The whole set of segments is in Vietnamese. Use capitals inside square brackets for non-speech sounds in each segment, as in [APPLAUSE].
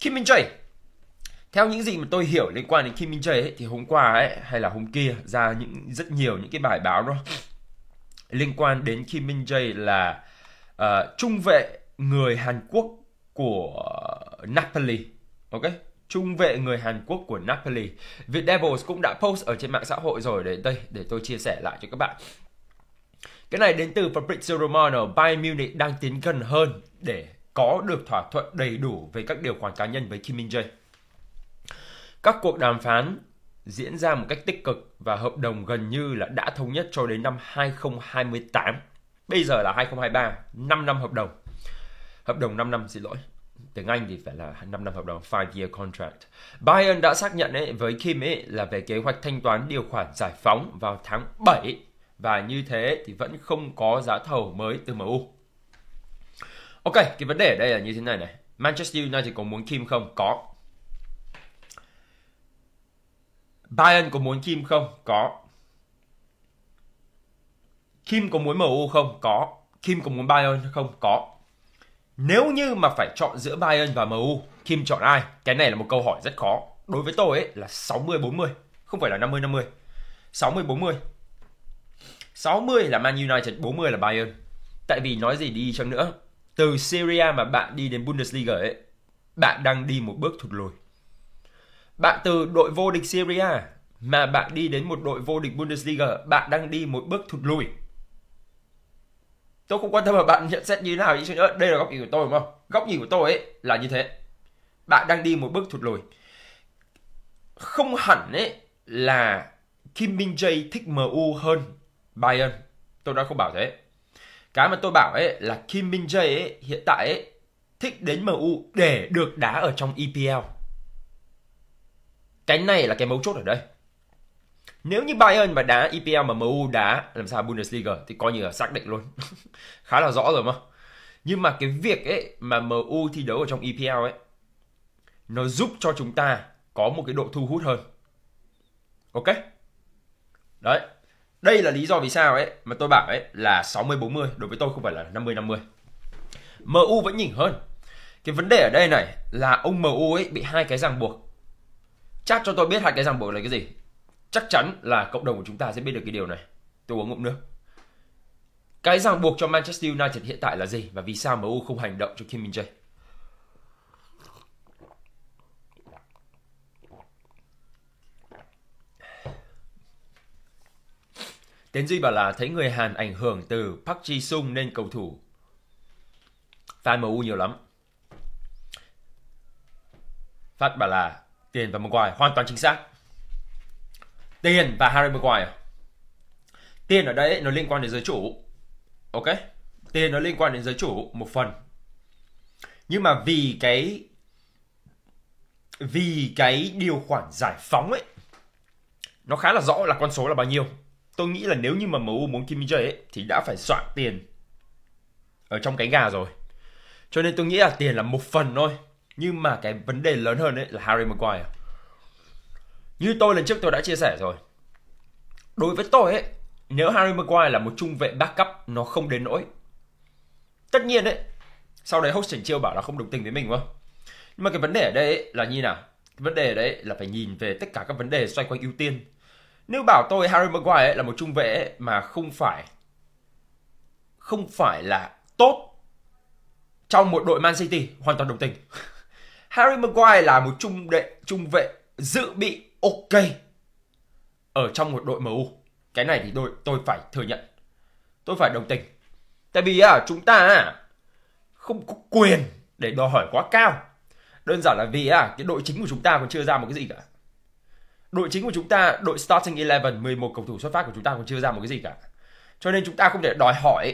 Kim Min Jae theo những gì mà tôi hiểu liên quan đến Kim Min Jae ấy, thì hôm qua ấy hay là hôm kia ra những rất nhiều những cái bài báo đó liên quan đến Kim Min Jae là uh, trung vệ người Hàn Quốc của Napoli, ok? Trung vệ người Hàn Quốc của Napoli. Việt Devils cũng đã post ở trên mạng xã hội rồi để đây để tôi chia sẻ lại cho các bạn. Cái này đến từ Fabrizio Romano, Bayern Munich đang tiến gần hơn để có được thỏa thuận đầy đủ về các điều khoản cá nhân với Kim Min Jae. Các cuộc đàm phán diễn ra một cách tích cực và hợp đồng gần như là đã thống nhất cho đến năm 2028. Bây giờ là 2023, 5 năm hợp đồng. Hợp đồng 5 năm xin lỗi. Tiếng Anh thì phải là 5 năm hợp đồng, 5 year contract. Bayern đã xác nhận ấy, với Kim ấy là về kế hoạch thanh toán điều khoản giải phóng vào tháng 7 và như thế thì vẫn không có giá thầu mới từ MU. Ok, cái vấn đề ở đây là như thế này này. Manchester United có muốn Kim không? Có. Bayern có muốn Kim không? Có. Kim có muốn MU không? Có. Kim có muốn Bayern không? Có. Nếu như mà phải chọn giữa Bayern và MU, Kim chọn ai? Cái này là một câu hỏi rất khó. Đối với tôi ấy là 60 40, không phải là 50 50. 60 40. 60 là Man United, 40 là Bayern. Tại vì nói gì đi chăng nữa, từ Syria mà bạn đi đến Bundesliga ấy, bạn đang đi một bước thụt lùi. Bạn từ đội vô địch Syria mà bạn đi đến một đội vô địch Bundesliga, bạn đang đi một bước thụt lùi. Tôi không quan tâm là bạn nhận xét như thế nào, ý đây là góc nhìn của tôi đúng không? Góc nhìn của tôi ấy là như thế. Bạn đang đi một bước thụt lùi. Không hẳn ấy là Kim Min Jae thích MU hơn Bayern. Tôi đã không bảo thế cái mà tôi bảo ấy là Kim Min Jae ấy hiện tại ấy thích đến MU để được đá ở trong EPL. Cái này là cái mấu chốt ở đây. Nếu như Bayern mà đá EPL mà MU đá làm sao Bundesliga thì coi như là xác định luôn. [LAUGHS] Khá là rõ rồi mà. Nhưng mà cái việc ấy mà MU thi đấu ở trong EPL ấy nó giúp cho chúng ta có một cái độ thu hút hơn. Ok? Đấy, đây là lý do vì sao ấy mà tôi bảo ấy là 60 40 đối với tôi không phải là 50 50. MU vẫn nhỉnh hơn. Cái vấn đề ở đây này là ông MU ấy bị hai cái ràng buộc. Chắc cho tôi biết hai cái ràng buộc là cái gì. Chắc chắn là cộng đồng của chúng ta sẽ biết được cái điều này. Tôi uống ngụm nước. Cái ràng buộc cho Manchester United hiện tại là gì và vì sao MU không hành động cho Kim Min Jae? Tiến Duy bảo là thấy người Hàn ảnh hưởng từ Park Ji-sung nên cầu thủ fan MU nhiều lắm. Phát bảo là tiền và Maguire hoàn toàn chính xác. Tiền và Harry Maguire. Tiền ở đây nó liên quan đến giới chủ. Ok? Tiền nó liên quan đến giới chủ một phần. Nhưng mà vì cái vì cái điều khoản giải phóng ấy nó khá là rõ là con số là bao nhiêu tôi nghĩ là nếu như mà MU muốn Kim Min-jae ấy thì đã phải soạn tiền ở trong cái gà rồi. Cho nên tôi nghĩ là tiền là một phần thôi. Nhưng mà cái vấn đề lớn hơn ấy là Harry Maguire. Như tôi lần trước tôi đã chia sẻ rồi. Đối với tôi ấy, nếu Harry Maguire là một trung vệ backup nó không đến nỗi. Tất nhiên đấy, sau đấy host Trần Chiêu bảo là không đồng tình với mình không? Nhưng mà cái vấn đề ở đây ấy là như nào? Cái vấn đề ở đây là phải nhìn về tất cả các vấn đề xoay quanh ưu tiên nếu bảo tôi Harry Maguire là một trung vệ mà không phải không phải là tốt trong một đội Man City hoàn toàn đồng tình [LAUGHS] Harry Maguire là một trung đệ trung vệ dự bị ok ở trong một đội MU cái này thì tôi tôi phải thừa nhận tôi phải đồng tình tại vì à, chúng ta à, không có quyền để đòi hỏi quá cao đơn giản là vì à, cái đội chính của chúng ta còn chưa ra một cái gì cả đội chính của chúng ta đội starting 11 11 cầu thủ xuất phát của chúng ta còn chưa ra một cái gì cả cho nên chúng ta không thể đòi hỏi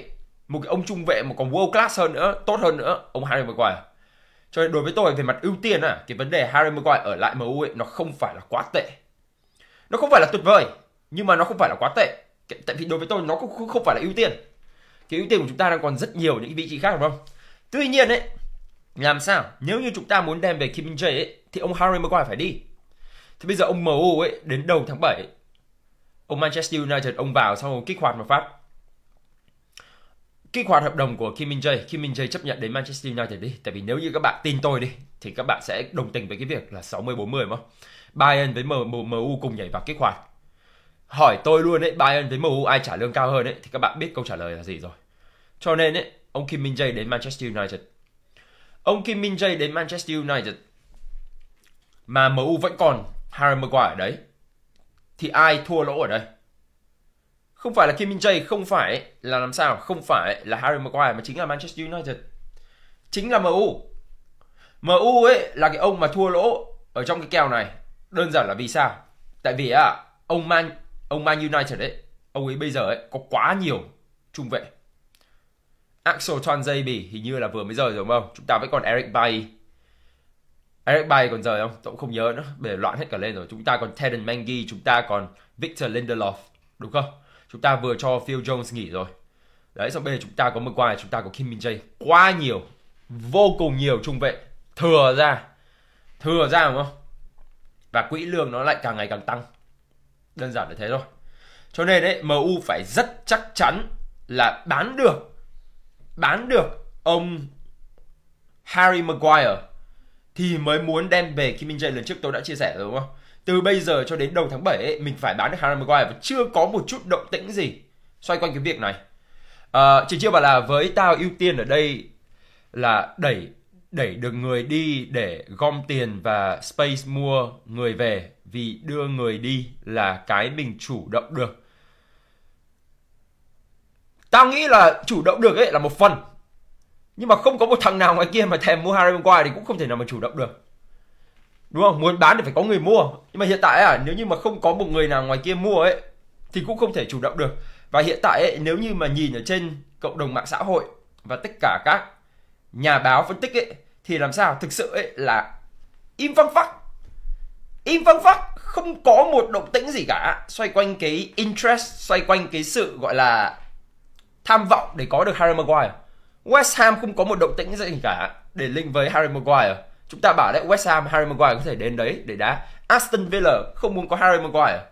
một cái ông trung vệ mà còn world class hơn nữa tốt hơn nữa ông Harry Maguire cho nên đối với tôi về mặt ưu tiên à cái vấn đề Harry Maguire ở lại MU ấy nó không phải là quá tệ nó không phải là tuyệt vời nhưng mà nó không phải là quá tệ tại vì đối với tôi nó cũng không phải là ưu tiên cái ưu tiên của chúng ta đang còn rất nhiều những vị trí khác đúng không tuy nhiên ấy làm sao nếu như chúng ta muốn đem về Kim Min Jae ấy thì ông Harry Maguire phải đi Thế bây giờ ông MU ấy đến đầu tháng 7 ông Manchester United ông vào xong ông kích hoạt một phát kích hoạt hợp đồng của Kim Min Jae, Kim Min Jae chấp nhận đến Manchester United đi, tại vì nếu như các bạn tin tôi đi thì các bạn sẽ đồng tình với cái việc là 60 40 mà. Bayern với MU cùng nhảy vào kích hoạt. Hỏi tôi luôn đấy, Bayern với MU ai trả lương cao hơn đấy thì các bạn biết câu trả lời là gì rồi. Cho nên ấy, ông Kim Min Jae đến Manchester United. Ông Kim Min Jae đến Manchester United mà MU vẫn còn Harry Maguire ở đấy thì ai thua lỗ ở đây? Không phải là Kim Min Jae, không phải là làm sao, không phải là Harry Maguire mà chính là Manchester United. Chính là MU. MU ấy là cái ông mà thua lỗ ở trong cái kèo này. Đơn giản là vì sao? Tại vì à, ông Man ông Man United ấy, ông ấy bây giờ ấy có quá nhiều trung vệ. Axel Tonzebi hình như là vừa mới rời rồi đúng không? Chúng ta vẫn còn Eric Bailly Eric Bay còn rời không? Tôi cũng không nhớ nữa. Bể loạn hết cả lên rồi. Chúng ta còn Tedon Mangi, chúng ta còn Victor Lindelof, đúng không? Chúng ta vừa cho Phil Jones nghỉ rồi. Đấy, xong bây giờ chúng ta có Maguire, chúng ta có Kim Min Jae. Quá nhiều, vô cùng nhiều trung vệ. Thừa ra, thừa ra đúng không? Và quỹ lương nó lại càng ngày càng tăng. Đơn giản là thế thôi. Cho nên đấy, MU phải rất chắc chắn là bán được, bán được ông Harry Maguire thì mới muốn đem về Kim Min Jae lần trước tôi đã chia sẻ rồi đúng không? Từ bây giờ cho đến đầu tháng 7 ấy, mình phải bán được Harry Maguire và chưa có một chút động tĩnh gì xoay quanh cái việc này. À, ờ, chỉ chưa bảo là với tao ưu tiên ở đây là đẩy đẩy được người đi để gom tiền và space mua người về vì đưa người đi là cái mình chủ động được. Tao nghĩ là chủ động được ấy là một phần nhưng mà không có một thằng nào ngoài kia mà thèm mua Harry Maguire thì cũng không thể nào mà chủ động được đúng không muốn bán thì phải có người mua nhưng mà hiện tại à nếu như mà không có một người nào ngoài kia mua ấy thì cũng không thể chủ động được và hiện tại ấy, nếu như mà nhìn ở trên cộng đồng mạng xã hội và tất cả các nhà báo phân tích ấy thì làm sao thực sự ấy là im phăng phắc im phăng phắc không có một động tĩnh gì cả xoay quanh cái interest xoay quanh cái sự gọi là tham vọng để có được Harry Maguire West Ham không có một động tĩnh gì cả để link với Harry Maguire chúng ta bảo đấy West Ham Harry Maguire có thể đến đấy để đá Aston Villa không muốn có Harry Maguire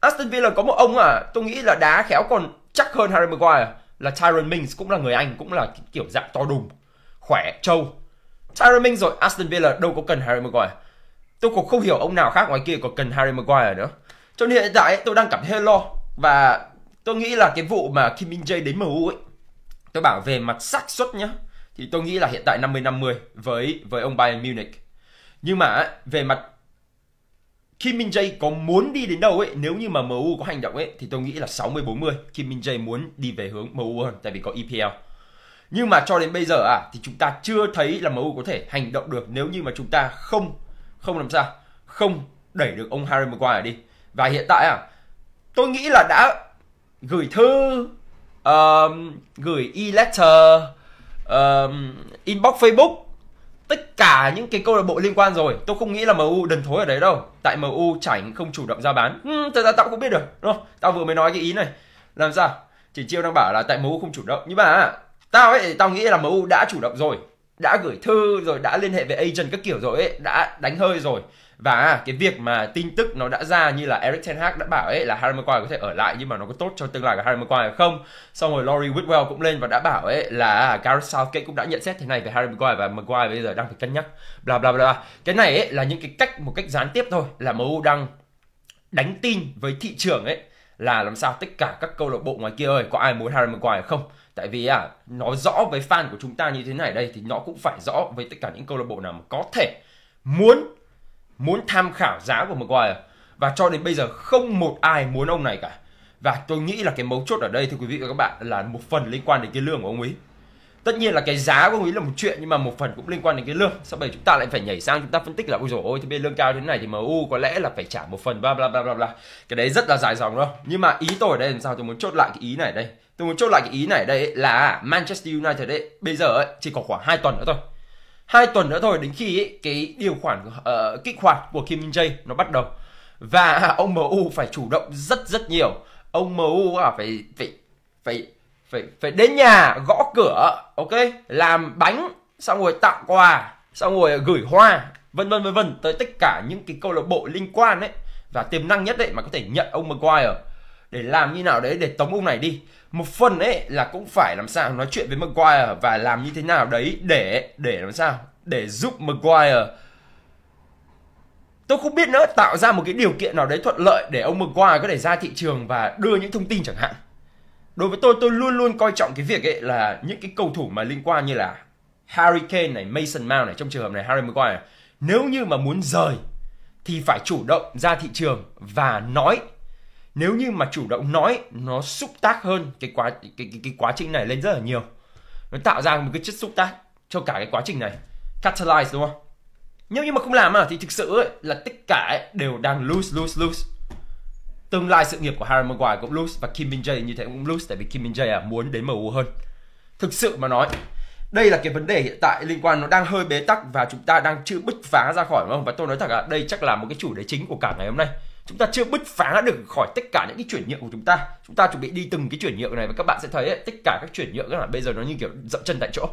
Aston Villa có một ông à tôi nghĩ là đá khéo còn chắc hơn Harry Maguire là Tyron Mings cũng là người Anh cũng là kiểu dạng to đùng khỏe trâu Tyron Mings rồi Aston Villa đâu có cần Harry Maguire tôi cũng không hiểu ông nào khác ngoài kia có cần Harry Maguire nữa cho nên hiện tại tôi đang cảm thấy lo và tôi nghĩ là cái vụ mà Kim Min Jae đến MU ấy tôi bảo về mặt xác suất nhá thì tôi nghĩ là hiện tại 50 50 với với ông Bayern Munich. Nhưng mà về mặt Kim Min Jae có muốn đi đến đâu ấy, nếu như mà MU có hành động ấy thì tôi nghĩ là 60 40 Kim Min Jae muốn đi về hướng MU hơn tại vì có EPL. Nhưng mà cho đến bây giờ à thì chúng ta chưa thấy là MU có thể hành động được nếu như mà chúng ta không không làm sao? Không đẩy được ông Harry Maguire đi. Và hiện tại à tôi nghĩ là đã gửi thư uh, gửi e-letter uh, inbox facebook tất cả những cái câu lạc bộ liên quan rồi tôi không nghĩ là mu đần thối ở đấy đâu tại mu chảnh không chủ động ra bán ừ, thật ra tao cũng biết được đúng không tao vừa mới nói cái ý này làm sao chỉ chiêu đang bảo là tại mu không chủ động nhưng mà tao ấy tao nghĩ là mu đã chủ động rồi đã gửi thư rồi đã liên hệ với agent các kiểu rồi ấy đã đánh hơi rồi và à, cái việc mà tin tức nó đã ra như là Eric Ten Hag đã bảo ấy là Harry Maguire có thể ở lại nhưng mà nó có tốt cho tương lai của Harry Maguire không xong rồi Laurie Whitwell cũng lên và đã bảo ấy là à, Gareth Southgate cũng đã nhận xét thế này về Harry Maguire và Maguire bây giờ đang phải cân nhắc bla bla bla cái này ấy là những cái cách một cách gián tiếp thôi là MU đang đánh tin với thị trường ấy là làm sao tất cả các câu lạc bộ ngoài kia ơi có ai muốn Harry Maguire không tại vì à nó rõ với fan của chúng ta như thế này đây thì nó cũng phải rõ với tất cả những câu lạc bộ nào mà có thể muốn muốn tham khảo giá của Maguire và cho đến bây giờ không một ai muốn ông này cả và tôi nghĩ là cái mấu chốt ở đây thưa quý vị và các bạn là một phần liên quan đến cái lương của ông ấy tất nhiên là cái giá của ông ấy là một chuyện nhưng mà một phần cũng liên quan đến cái lương sau bây chúng ta lại phải nhảy sang chúng ta phân tích là ôi dồi ôi thì bây lương cao thế này thì MU có lẽ là phải trả một phần bla bla bla bla bla cái đấy rất là dài dòng đâu nhưng mà ý tôi ở đây làm sao tôi muốn chốt lại cái ý này đây tôi muốn chốt lại cái ý này đây là Manchester United ấy, bây giờ ấy, chỉ còn khoảng 2 tuần nữa thôi hai tuần nữa thôi đến khi ấy, cái điều khoản uh, kích hoạt của Kim Min Jae nó bắt đầu và [LAUGHS] ông MU phải chủ động rất rất nhiều ông MU à, phải phải phải phải phải đến nhà gõ cửa ok làm bánh xong rồi tặng quà xong rồi gửi hoa vân vân vân vân tới tất cả những cái câu lạc bộ liên quan ấy và tiềm năng nhất đấy mà có thể nhận ông Maguire để làm như nào đấy để tống ông này đi một phần ấy là cũng phải làm sao nói chuyện với Maguire và làm như thế nào đấy để để làm sao để giúp Maguire tôi không biết nữa tạo ra một cái điều kiện nào đấy thuận lợi để ông Maguire có thể ra thị trường và đưa những thông tin chẳng hạn đối với tôi tôi luôn luôn coi trọng cái việc ấy là những cái cầu thủ mà liên quan như là Harry Kane này Mason Mount này trong trường hợp này Harry Maguire nếu như mà muốn rời thì phải chủ động ra thị trường và nói nếu như mà chủ động nói nó xúc tác hơn cái quá cái, cái, cái quá trình này lên rất là nhiều nó tạo ra một cái chất xúc tác cho cả cái quá trình này catalyze đúng không nếu như mà không làm à thì thực sự ấy, là tất cả ấy, đều đang lose lose lose tương lai sự nghiệp của Harry Maguire cũng lose và Kim Min Jae như thế cũng lose tại vì Kim Min Jae à, muốn đến MU hơn thực sự mà nói đây là cái vấn đề hiện tại liên quan nó đang hơi bế tắc và chúng ta đang chưa bứt phá ra khỏi không và tôi nói thật là đây chắc là một cái chủ đề chính của cả ngày hôm nay chúng ta chưa bứt phá được khỏi tất cả những cái chuyển nhượng của chúng ta chúng ta chuẩn bị đi từng cái chuyển nhượng này và các bạn sẽ thấy ấy, tất cả các chuyển nhượng là bây giờ nó như kiểu dậm chân tại chỗ